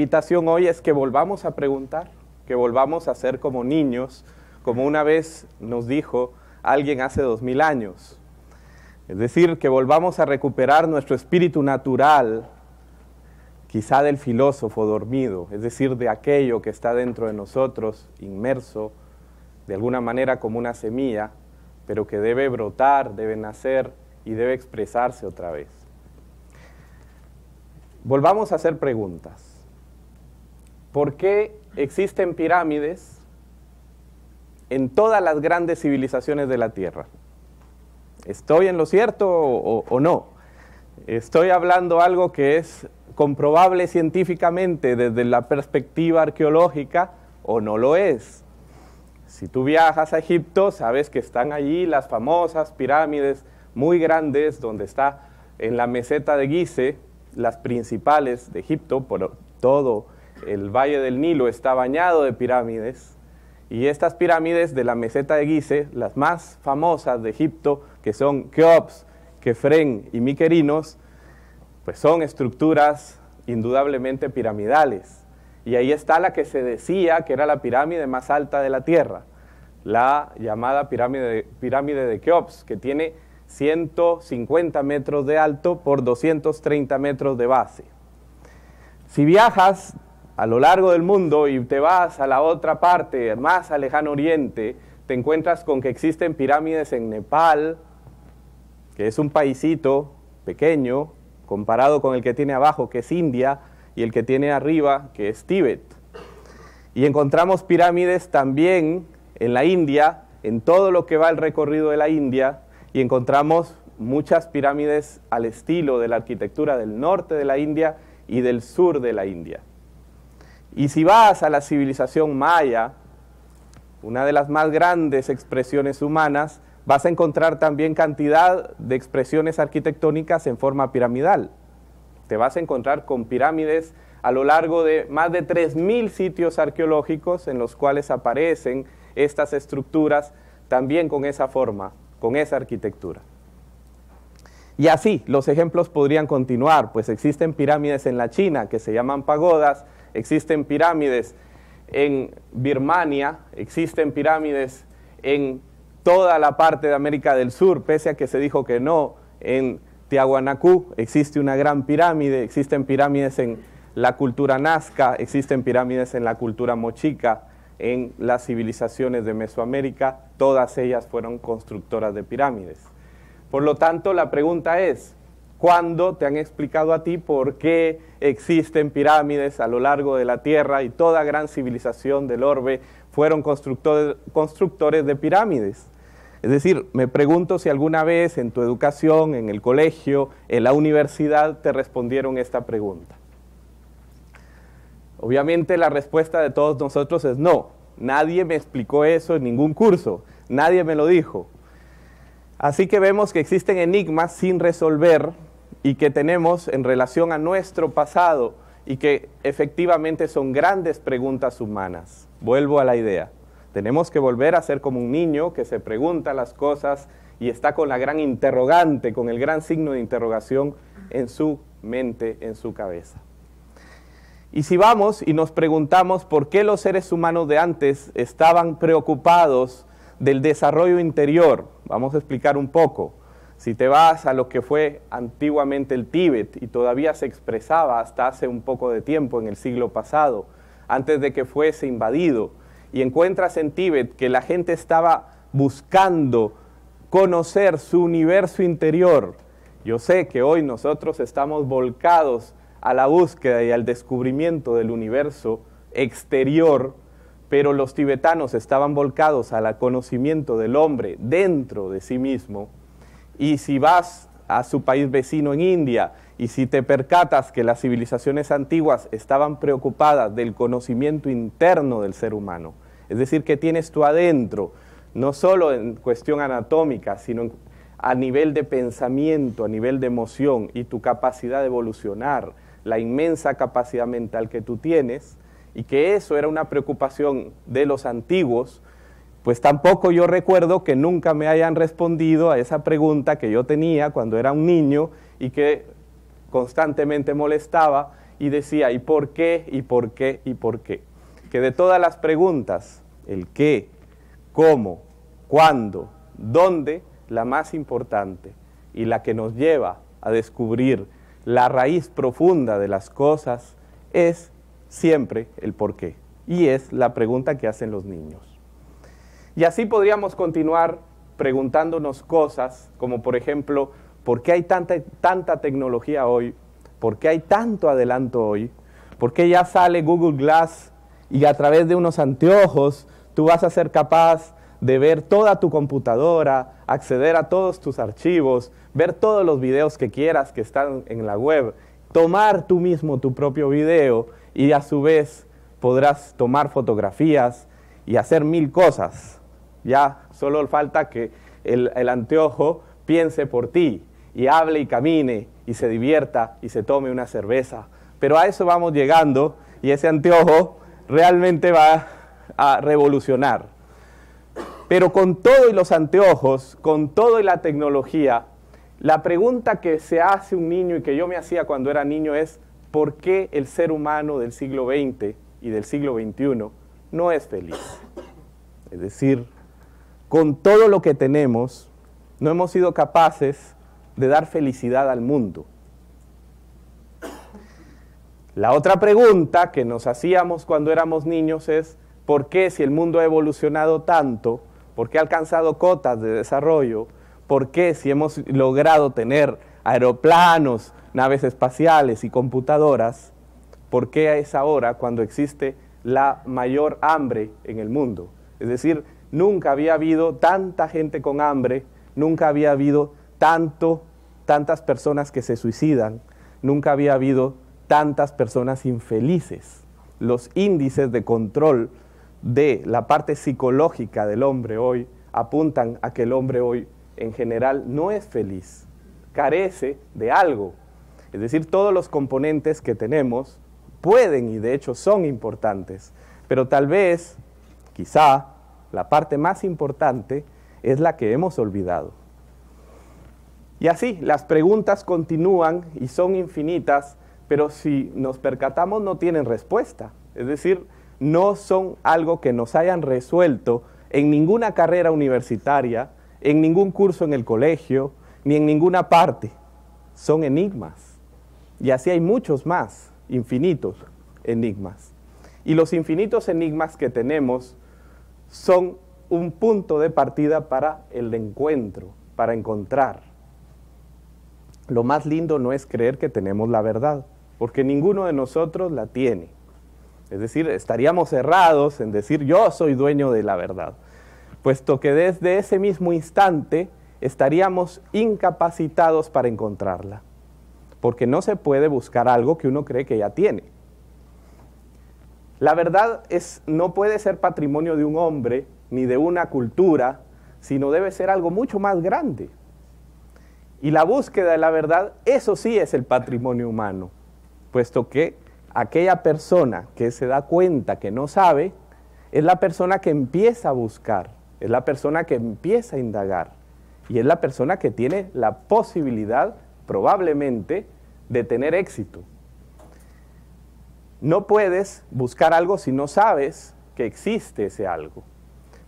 invitación hoy es que volvamos a preguntar, que volvamos a ser como niños, como una vez nos dijo alguien hace dos mil años. Es decir, que volvamos a recuperar nuestro espíritu natural, quizá del filósofo dormido, es decir, de aquello que está dentro de nosotros, inmerso, de alguna manera como una semilla, pero que debe brotar, debe nacer y debe expresarse otra vez. Volvamos a hacer preguntas. ¿Por qué existen pirámides en todas las grandes civilizaciones de la Tierra? ¿Estoy en lo cierto o, no? Estoy hablando algo que es comprobable científicamente desde la perspectiva arqueológica o no lo es. Si tú viajas a Egipto, sabes que están allí las famosas pirámides muy grandes donde está en la meseta de Gizeh, las principales de Egipto por todo el valle del Nilo está bañado de pirámides y estas pirámides de la meseta de Gizeh, las más famosas de Egipto, que son Keops, Kefren y Miquerinos, pues son estructuras indudablemente piramidales. Y ahí está la que se decía que era la pirámide más alta de la Tierra, la llamada pirámide, pirámide de Keops, que tiene 150 metros de alto por 230 metros de base. Si viajas a lo largo del mundo y te vas a la otra parte, más al lejano oriente, te encuentras con que existen pirámides en Nepal, que es un paisito pequeño comparado con el que tiene abajo, que es India, y el que tiene arriba, que es Tíbet. Y encontramos pirámides también en la India, en todo lo que va el recorrido de la India, y encontramos muchas pirámides al estilo de la arquitectura del norte de la India y del sur de la India. Y si vas a la civilización maya, una de las más grandes expresiones humanas, vas a encontrar también cantidad de expresiones arquitectónicas en forma piramidal. Te vas a encontrar con pirámides a lo largo de más de 3.000 sitios arqueológicos en los cuales aparecen estas estructuras también con esa forma, con esa arquitectura. Y así, los ejemplos podrían continuar, pues existen pirámides en la China que se llaman pagodas, existen pirámides en Birmania, existen pirámides en toda la parte de América del Sur, pese a que se dijo que no, en Tiahuanacú existe una gran pirámide, existen pirámides en la cultura nazca, existen pirámides en la cultura mochica, en las civilizaciones de Mesoamérica, todas ellas fueron constructoras de pirámides. Por lo tanto, la pregunta es, cuando te han explicado a ti por qué existen pirámides a lo largo de la Tierra y toda gran civilización del orbe fueron constructores, constructores de pirámides. Es decir, me pregunto si alguna vez en tu educación, en el colegio, en la universidad, te respondieron esta pregunta. Obviamente la respuesta de todos nosotros es no. Nadie me explicó eso en ningún curso. Nadie me lo dijo. Así que vemos que existen enigmas sin resolver y que tenemos en relación a nuestro pasado y que efectivamente son grandes preguntas humanas. Vuelvo a la idea. Tenemos que volver a ser como un niño que se pregunta las cosas y está con la gran interrogante, con el gran signo de interrogación en su mente, en su cabeza. Y si vamos y nos preguntamos por qué los seres humanos de antes estaban preocupados del desarrollo interior, vamos a explicar un poco. Si te vas a lo que fue antiguamente el Tíbet y todavía se expresaba hasta hace un poco de tiempo en el siglo pasado, antes de que fuese invadido, y encuentras en Tíbet que la gente estaba buscando conocer su universo interior. Yo sé que hoy nosotros estamos volcados a la búsqueda y al descubrimiento del universo exterior, pero los tibetanos estaban volcados al conocimiento del hombre dentro de sí mismo y si vas a su país vecino en India y si te percatas que las civilizaciones antiguas estaban preocupadas del conocimiento interno del ser humano, es decir, que tienes tú adentro, no solo en cuestión anatómica, sino a nivel de pensamiento, a nivel de emoción y tu capacidad de evolucionar, la inmensa capacidad mental que tú tienes, y que eso era una preocupación de los antiguos, pues tampoco yo recuerdo que nunca me hayan respondido a esa pregunta que yo tenía cuando era un niño y que constantemente molestaba y decía, ¿y por qué? ¿Y por qué? ¿Y por qué? Que de todas las preguntas, el qué, cómo, cuándo, dónde, la más importante y la que nos lleva a descubrir la raíz profunda de las cosas es siempre el por qué. Y es la pregunta que hacen los niños. Y así podríamos continuar preguntándonos cosas como por ejemplo, ¿por qué hay tanta, tecnología hoy? ¿Por qué hay tanto adelanto hoy? ¿Por qué ya sale Google Glass y a través de unos anteojos tú vas a ser capaz de ver toda tu computadora, acceder a todos tus archivos, ver todos los videos que quieras que están en la web, tomar tú mismo tu propio video y a su vez podrás tomar fotografías y hacer mil cosas. Ya solo falta que el, anteojo piense por ti y hable y camine y se divierta y se tome una cerveza. Pero a eso vamos llegando y ese anteojo realmente va a revolucionar. Pero con todo y los anteojos, con todo y la tecnología, la pregunta que se hace un niño y que yo me hacía cuando era niño es, ¿por qué el ser humano del siglo XX y del siglo XXI no es feliz? Es decir, con todo lo que tenemos, no hemos sido capaces de dar felicidad al mundo. La otra pregunta que nos hacíamos cuando éramos niños es, ¿por qué si el mundo ha evolucionado tanto, por qué ha alcanzado cotas de desarrollo, por qué si hemos logrado tener aeroplanos, naves espaciales y computadoras, por qué es ahora cuando existe la mayor hambre en el mundo? Es decir, Nunca había habido tanta gente con hambre, nunca había habido tanto, tantas personas que se suicidan, nunca había habido tantas personas infelices. Los índices de control de la parte psicológica del hombre hoy apuntan a que el hombre hoy en general no es feliz, carece de algo. Es decir, todos los componentes que tenemos pueden y de hecho son importantes, pero tal vez, quizá, la parte más importante, es la que hemos olvidado. Y así, las preguntas continúan y son infinitas, pero si nos percatamos no tienen respuesta. Es decir, no son algo que nos hayan resuelto en ninguna carrera universitaria, en ningún curso en el colegio, ni en ninguna parte. Son enigmas. Y así hay muchos más, infinitos enigmas. Y los infinitos enigmas que tenemos son un punto de partida para el encuentro, para encontrar. Lo más lindo no es creer que tenemos la verdad, porque ninguno de nosotros la tiene. Es decir, estaríamos cerrados en decir yo soy dueño de la verdad, puesto que desde ese mismo instante estaríamos incapacitados para encontrarla, porque no se puede buscar algo que uno cree que ya tiene. La verdad es, no puede ser patrimonio de un hombre ni de una cultura, sino debe ser algo mucho más grande. Y la búsqueda de la verdad, eso sí es el patrimonio humano, puesto que aquella persona que se da cuenta que no sabe, es la persona que empieza a buscar, es la persona que empieza a indagar y es la persona que tiene la posibilidad, probablemente, de tener éxito. No puedes buscar algo si no sabes que existe ese algo.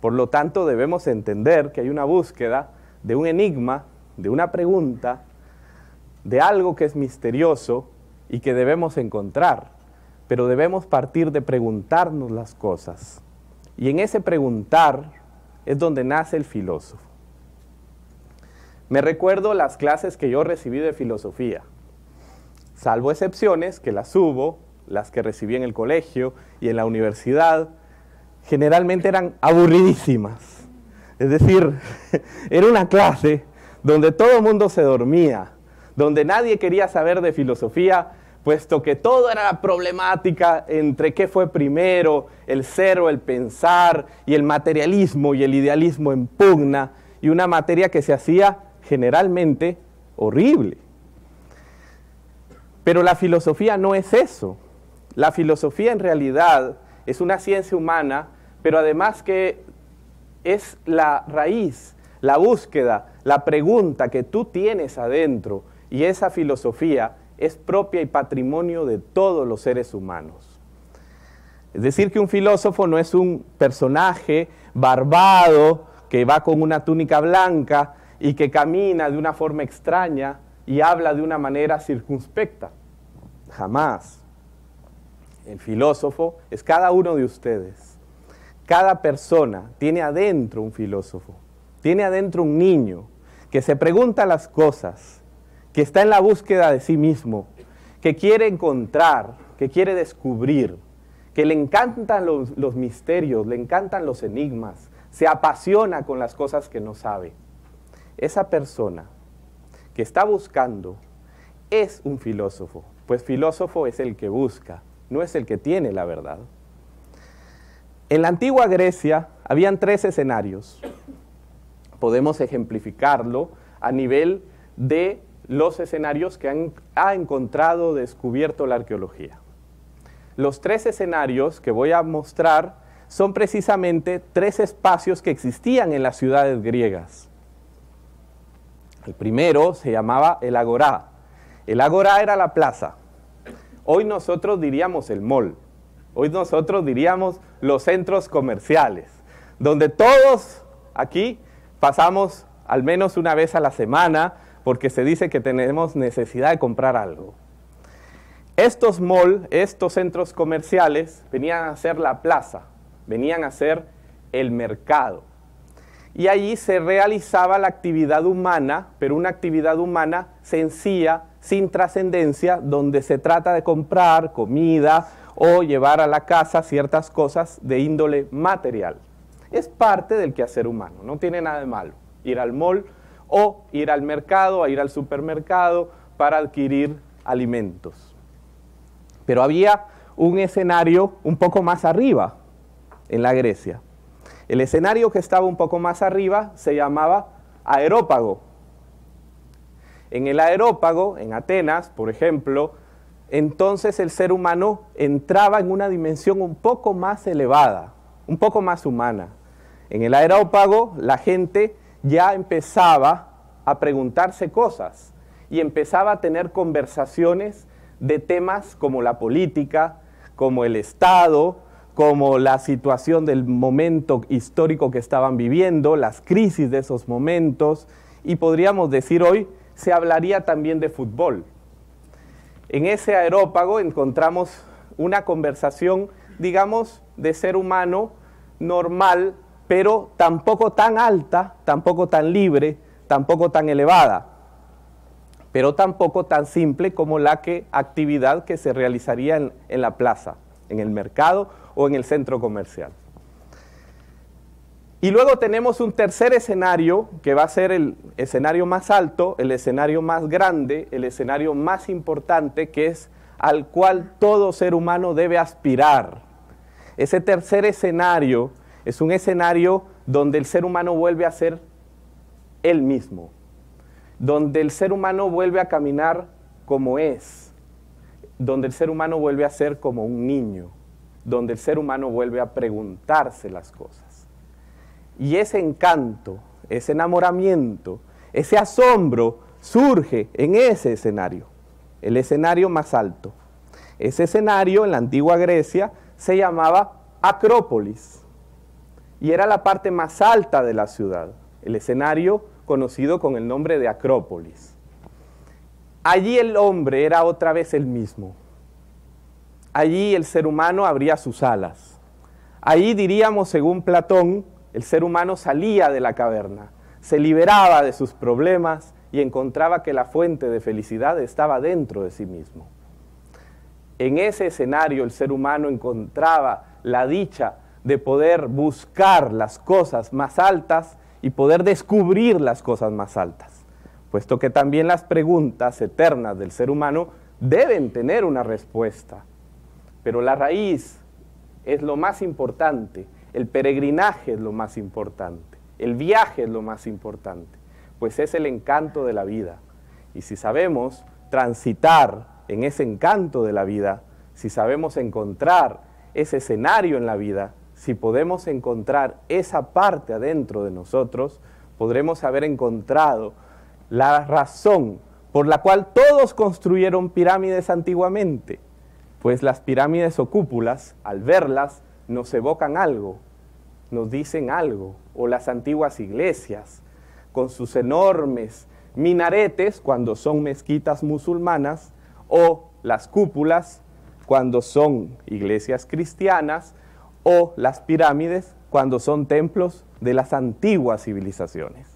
Por lo tanto, debemos entender que hay una búsqueda de un enigma, de una pregunta, de algo que es misterioso y que debemos encontrar. Pero debemos partir de preguntarnos las cosas. Y en ese preguntar es donde nace el filósofo. Me recuerdo las clases que yo recibí de filosofía, salvo excepciones que las hubo las que recibí en el colegio y en la universidad, generalmente eran aburridísimas. Es decir, era una clase donde todo el mundo se dormía, donde nadie quería saber de filosofía, puesto que todo era la problemática entre qué fue primero, el ser o el pensar, y el materialismo y el idealismo en pugna, y una materia que se hacía generalmente horrible. Pero la filosofía no es eso. La filosofía en realidad es una ciencia humana, pero además que es la raíz, la búsqueda, la pregunta que tú tienes adentro. Y esa filosofía es propia y patrimonio de todos los seres humanos. Es decir, que un filósofo no es un personaje barbado que va con una túnica blanca y que camina de una forma extraña y habla de una manera circunspecta. Jamás el filósofo es cada uno de ustedes. Cada persona tiene adentro un filósofo, tiene adentro un niño que se pregunta las cosas, que está en la búsqueda de sí mismo, que quiere encontrar, que quiere descubrir, que le encantan los, misterios, le encantan los enigmas, se apasiona con las cosas que no sabe. Esa persona que está buscando es un filósofo, pues filósofo es el que busca, no es el que tiene la verdad. En la antigua Grecia habían tres escenarios. Podemos ejemplificarlo a nivel de los escenarios que han, ha encontrado, descubierto la arqueología. Los tres escenarios que voy a mostrar son precisamente tres espacios que existían en las ciudades griegas. El primero se llamaba el agora El agora era la plaza. Hoy nosotros diríamos el mall, hoy nosotros diríamos los centros comerciales, donde todos aquí pasamos al menos una vez a la semana porque se dice que tenemos necesidad de comprar algo. Estos malls, estos centros comerciales, venían a ser la plaza, venían a ser el mercado. Y allí se realizaba la actividad humana, pero una actividad humana sencilla, sin trascendencia, donde se trata de comprar comida o llevar a la casa ciertas cosas de índole material. Es parte del quehacer humano, no tiene nada de malo ir al mall o ir al mercado, a ir al supermercado para adquirir alimentos. Pero había un escenario un poco más arriba en la Grecia. El escenario que estaba un poco más arriba se llamaba aerópago en el aerópago, en Atenas, por ejemplo, entonces el ser humano entraba en una dimensión un poco más elevada, un poco más humana. En el aerópago la gente ya empezaba a preguntarse cosas y empezaba a tener conversaciones de temas como la política, como el Estado, como la situación del momento histórico que estaban viviendo, las crisis de esos momentos, y podríamos decir hoy se hablaría también de fútbol. En ese aerópago encontramos una conversación, digamos, de ser humano normal, pero tampoco tan alta, tampoco tan libre, tampoco tan elevada, pero tampoco tan simple como la que, actividad que se realizaría en la plaza, en el mercado o en el centro comercial. Y luego tenemos un tercer escenario, que va a ser el escenario más alto, el escenario más grande, el escenario más importante, que es al cual todo ser humano debe aspirar. Ese tercer escenario es un escenario donde el ser humano vuelve a ser él mismo, donde el ser humano vuelve a caminar como es, donde el ser humano vuelve a ser como un niño, donde el ser humano vuelve a preguntarse las cosas. Y ese encanto, ese enamoramiento, ese asombro surge en ese escenario, el escenario más alto. Ese escenario en la antigua Grecia se llamaba Acrópolis y era la parte más alta de la ciudad, el escenario conocido con el nombre de Acrópolis. Allí el hombre era otra vez el mismo. Allí el ser humano abría sus alas. Allí diríamos, según Platón, el ser humano salía de la caverna, se liberaba de sus problemas y encontraba que la fuente de felicidad estaba dentro de sí mismo. En ese escenario el ser humano encontraba la dicha de poder buscar las cosas más altas y poder descubrir las cosas más altas, puesto que también las preguntas eternas del ser humano deben tener una respuesta. Pero la raíz es lo más importante el peregrinaje es lo más importante, el viaje es lo más importante, pues es el encanto de la vida. Y si sabemos transitar en ese encanto de la vida, si sabemos encontrar ese escenario en la vida, si podemos encontrar esa parte adentro de nosotros, podremos haber encontrado la razón por la cual todos construyeron pirámides antiguamente, pues las pirámides o cúpulas, al verlas, nos evocan algo, nos dicen algo, o las antiguas iglesias, con sus enormes minaretes cuando son mezquitas musulmanas, o las cúpulas cuando son iglesias cristianas, o las pirámides cuando son templos de las antiguas civilizaciones.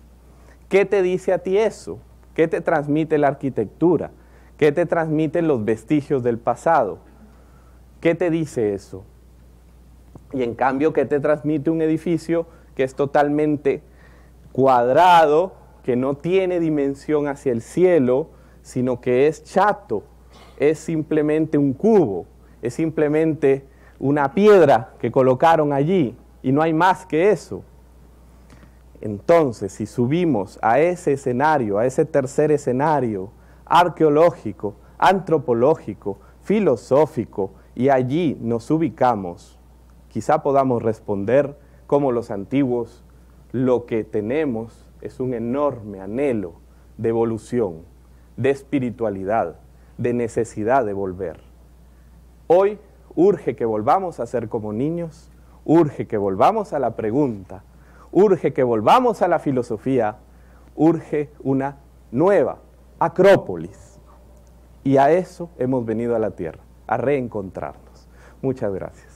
¿Qué te dice a ti eso? ¿Qué te transmite la arquitectura? ¿Qué te transmiten los vestigios del pasado? ¿Qué te dice eso? Y en cambio, ¿qué te transmite un edificio que es totalmente cuadrado, que no tiene dimensión hacia el cielo, sino que es chato? Es simplemente un cubo, es simplemente una piedra que colocaron allí y no hay más que eso. Entonces, si subimos a ese escenario, a ese tercer escenario arqueológico, antropológico, filosófico, y allí nos ubicamos, Quizá podamos responder como los antiguos, lo que tenemos es un enorme anhelo de evolución, de espiritualidad, de necesidad de volver. Hoy urge que volvamos a ser como niños, urge que volvamos a la pregunta, urge que volvamos a la filosofía, urge una nueva acrópolis. Y a eso hemos venido a la tierra, a reencontrarnos. Muchas gracias.